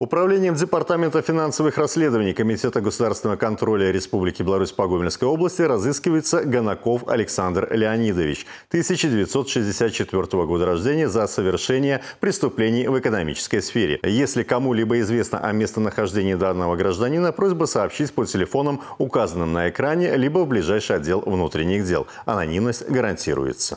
Управлением Департамента финансовых расследований Комитета государственного контроля Республики Беларусь по Гомельской области разыскивается Гонаков Александр Леонидович, 1964 года рождения, за совершение преступлений в экономической сфере. Если кому-либо известно о местонахождении данного гражданина, просьба сообщить по телефонам, указанным на экране, либо в ближайший отдел внутренних дел. Анонимность гарантируется.